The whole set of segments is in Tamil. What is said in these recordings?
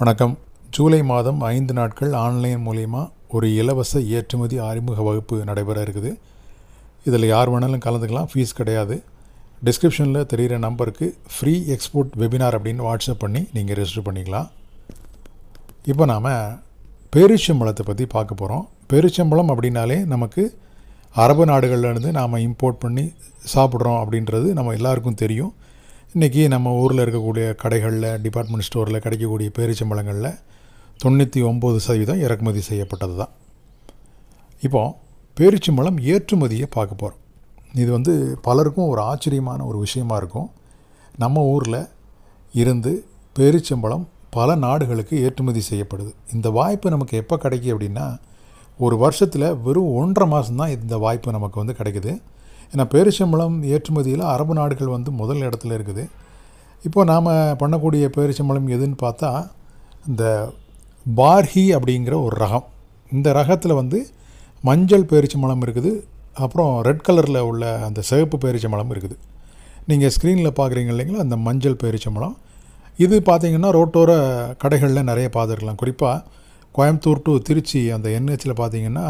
வணக்கம் ஜூலை மாதம் ஐந்து நாட்கள் ஆன்லைன் மூலயமா ஒரு இலவச ஏற்றுமதி அறிமுக வகுப்பு நடைபெற இருக்குது இதில் யார் வேணாலும் கலந்துக்கலாம் ஃபீஸ் கிடையாது டிஸ்கிரிப்ஷனில் தெரிகிற நம்பருக்கு ஃப்ரீ எக்ஸ்போர்ட் வெபினார் அப்படின்னு வாட்ஸ்அப் பண்ணி நீங்கள் ரெஜிஸ்டர் பண்ணிக்கலாம் இப்போ நாம் பேரிச்சம்பளத்தை பற்றி பார்க்க போகிறோம் பேரிச்சம்பழம் அப்படின்னாலே நமக்கு அரபு நாடுகள்லேருந்து நாம் இம்போர்ட் பண்ணி சாப்பிட்றோம் அப்படின்றது நம்ம எல்லாருக்கும் தெரியும் இன்றைக்கி நம்ம ஊரில் இருக்கக்கூடிய கடைகளில் டிபார்ட்மெண்ட் ஸ்டோரில் கிடைக்கக்கூடிய பேரிச்சம்பழங்களில் தொண்ணூற்றி ஒம்பது சதவீதம் இறக்குமதி செய்யப்பட்டது தான் இப்போது பேரிச்சம்பழம் ஏற்றுமதியை பார்க்க போகிறோம் இது வந்து பலருக்கும் ஒரு ஆச்சரியமான ஒரு விஷயமாக இருக்கும் நம்ம ஊரில் இருந்து பேரிச்சம்பழம் பல நாடுகளுக்கு ஏற்றுமதி செய்யப்படுது இந்த வாய்ப்பு நமக்கு எப்போ கிடைக்கும் அப்படின்னா ஒரு வருஷத்தில் வெறும் ஒன்றரை மாதம்தான் இந்த வாய்ப்பு நமக்கு வந்து கிடைக்குது ஏன்னா பேரிச்சம்பழம் ஏற்றுமதியில் அரபு நாடுகள் வந்து முதல் இடத்துல இருக்குது இப்போது நாம் பண்ணக்கூடிய பேரிச்சம்பழம் எதுன்னு பார்த்தா இந்த பார்ஹி அப்படிங்கிற ஒரு ரகம் இந்த ரகத்தில் வந்து மஞ்சள் மலம் இருக்குது அப்புறம் ரெட் கலரில் உள்ள அந்த சிவப்பு பேரிச்சம்பழம் இருக்குது நீங்கள் ஸ்க்ரீனில் பார்க்குறீங்க இல்லைங்களா அந்த மஞ்சள் மலம் இது பார்த்திங்கன்னா ரோட்டோர கடைகளில் நிறைய பார்த்துருக்கலாம் குறிப்பாக கோயம்புத்தூர் டு திருச்சி அந்த என்ஹெச்சில் பார்த்திங்கன்னா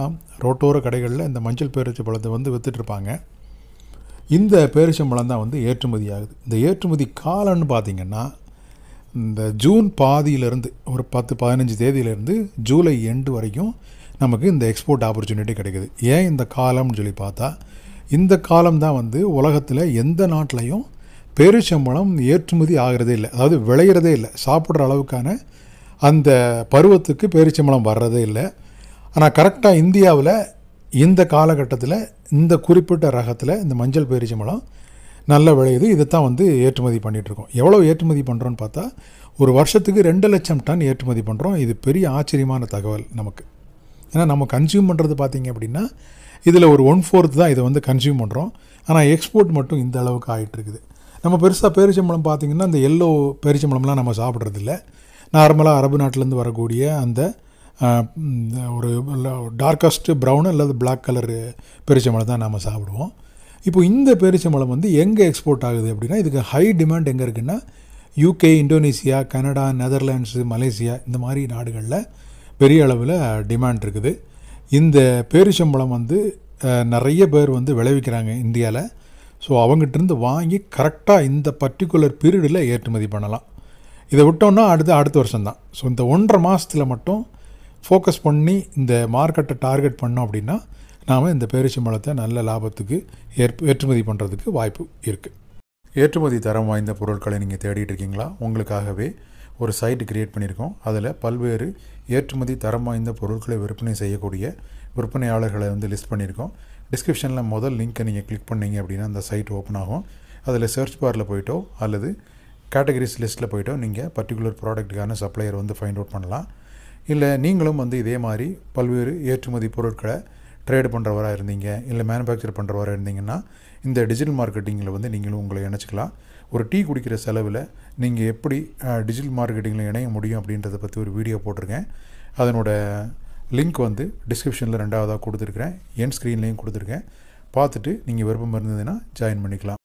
ரோட்டோர கடைகளில் இந்த மஞ்சள் பேரிச்சம்பழத்தை வந்து விற்றுட்ருப்பாங்க இந்த பேரிச்சம்பழம் தான் வந்து ஏற்றுமதி ஆகுது இந்த ஏற்றுமதி காலம்னு பார்த்திங்கன்னா இந்த ஜூன் பாதியிலேருந்து ஒரு பத்து பதினஞ்சு தேதியிலேருந்து ஜூலை எண்டு வரைக்கும் நமக்கு இந்த எக்ஸ்போர்ட் ஆப்பர்ச்சுனிட்டி கிடைக்குது ஏன் இந்த காலம்னு சொல்லி பார்த்தா இந்த காலம் தான் வந்து உலகத்தில் எந்த நாட்டிலையும் பேரிச்சம்பழம் ஏற்றுமதி ஆகிறதே இல்லை அதாவது விளையிறதே இல்லை சாப்பிட்ற அளவுக்கான அந்த பருவத்துக்கு பேரிச்சம்பழம் வர்றதே இல்லை ஆனால் கரெக்டாக இந்தியாவில் இந்த காலகட்டத்தில் இந்த குறிப்பிட்ட ரகத்தில் இந்த மஞ்சள் மலம் நல்லா விளையுது இதை தான் வந்து ஏற்றுமதி பண்ணிகிட்ருக்கோம் எவ்வளோ ஏற்றுமதி பண்ணுறோன்னு பார்த்தா ஒரு வருஷத்துக்கு ரெண்டு லட்சம் டன் ஏற்றுமதி பண்ணுறோம் இது பெரிய ஆச்சரியமான தகவல் நமக்கு ஏன்னா நம்ம கன்சியூம் பண்ணுறது பார்த்திங்க அப்படின்னா இதில் ஒரு ஒன் ஃபோர்த் தான் இதை வந்து கன்சியூம் பண்ணுறோம் ஆனால் எக்ஸ்போர்ட் மட்டும் இந்த அளவுக்கு ஆகிட்டுருக்குது நம்ம பெருசாக பேரிச்சம்பளம் பார்த்திங்கன்னா இந்த எல்லோ பேரிச்சம்பழம்லாம் நம்ம சாப்பிட்றதில்ல நார்மலாக அரபு நாட்டிலேருந்து வரக்கூடிய அந்த ஒரு டார்க்கஸ்ட்டு ப்ரௌனு அல்லது பிளாக் கலர் பெருச்சம்பழம் தான் நாம் சாப்பிடுவோம் இப்போ இந்த பேரிச்சம்பழம் வந்து எங்கே எக்ஸ்போர்ட் ஆகுது அப்படின்னா இதுக்கு ஹை டிமாண்ட் எங்கே இருக்குன்னா UK Indonesia Canada Netherlands Malaysia இந்த மாதிரி நாடுகளில் பெரிய அளவில் டிமாண்ட் இருக்குது இந்த பேரிசம்பளம் வந்து நிறைய பேர் வந்து விளைவிக்கிறாங்க இந்தியாவில் ஸோ அவங்ககிட்டருந்து வாங்கி கரெக்டாக இந்த பர்டிகுலர் பீரியடில் ஏற்றுமதி பண்ணலாம் இதை விட்டோன்னா அடுத்து அடுத்த வருஷம்தான் ஸோ இந்த ஒன்றரை மாதத்தில் மட்டும் ஃபோக்கஸ் பண்ணி இந்த மார்க்கெட்டை டார்கெட் பண்ணோம் அப்படின்னா நாம் இந்த மலத்தை நல்ல லாபத்துக்கு ஏற்ப ஏற்றுமதி பண்ணுறதுக்கு வாய்ப்பு இருக்குது ஏற்றுமதி தரம் வாய்ந்த பொருட்களை நீங்கள் தேடிட்டு இருக்கீங்களா உங்களுக்காகவே ஒரு சைட் கிரியேட் பண்ணியிருக்கோம் அதில் பல்வேறு ஏற்றுமதி தரம் வாய்ந்த பொருட்களை விற்பனை செய்யக்கூடிய விற்பனையாளர்களை வந்து லிஸ்ட் பண்ணியிருக்கோம் டிஸ்கிரிப்ஷனில் முதல் லிங்க்கை நீங்கள் கிளிக் பண்ணிங்க அப்படின்னா அந்த சைட் ஓப்பன் ஆகும் அதில் சர்ச் பாரில் போயிட்டோ அல்லது கேட்டகரிஸ் லிஸ்ட்டில் போயிட்டோ நீங்கள் பர்டிகுலர் ப்ராடக்ட்டுக்கான சப்ளையர் வந்து ஃபைண்ட் அவுட் பண்ணலாம் இல்லை நீங்களும் வந்து இதே மாதிரி பல்வேறு ஏற்றுமதி பொருட்களை ட்ரேட் பண்ணுறவராக இருந்தீங்க இல்லை மேனுஃபேக்சர் பண்ணுறவராக இருந்தீங்கன்னா இந்த டிஜிட்டல் மார்க்கெட்டிங்கில் வந்து நீங்களும் உங்களை இணைச்சிக்கலாம் ஒரு டீ குடிக்கிற செலவில் நீங்கள் எப்படி டிஜிட்டல் மார்க்கெட்டிங்கில் இணைய முடியும் அப்படின்றத பற்றி ஒரு வீடியோ போட்டிருக்கேன் அதனோட லிங்க் வந்து டிஸ்கிரிப்ஷனில் ரெண்டாவதாக கொடுத்துருக்குறேன் என் ஸ்க்ரீன்லேயும் கொடுத்துருக்கேன் பார்த்துட்டு நீங்கள் விருப்பம் இருந்ததுன்னா ஜாயின் பண்ணிக்கலாம்